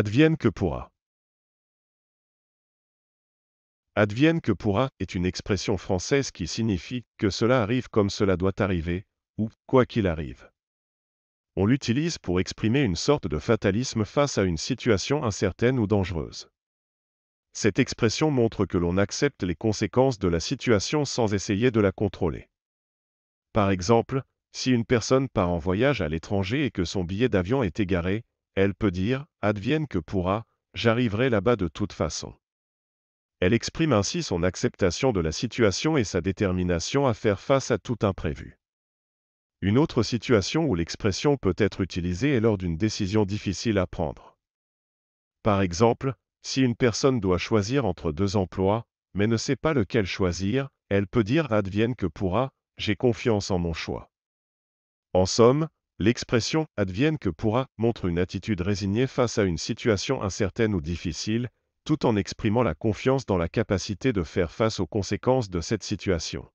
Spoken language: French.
Advienne que pourra. Advienne que pourra est une expression française qui signifie que cela arrive comme cela doit arriver, ou quoi qu'il arrive. On l'utilise pour exprimer une sorte de fatalisme face à une situation incertaine ou dangereuse. Cette expression montre que l'on accepte les conséquences de la situation sans essayer de la contrôler. Par exemple, si une personne part en voyage à l'étranger et que son billet d'avion est égaré, elle peut dire, advienne que pourra, j'arriverai là-bas de toute façon. Elle exprime ainsi son acceptation de la situation et sa détermination à faire face à tout imprévu. Une autre situation où l'expression peut être utilisée est lors d'une décision difficile à prendre. Par exemple, si une personne doit choisir entre deux emplois, mais ne sait pas lequel choisir, elle peut dire advienne que pourra, j'ai confiance en mon choix. En somme, L'expression advienne que pourra montre une attitude résignée face à une situation incertaine ou difficile, tout en exprimant la confiance dans la capacité de faire face aux conséquences de cette situation.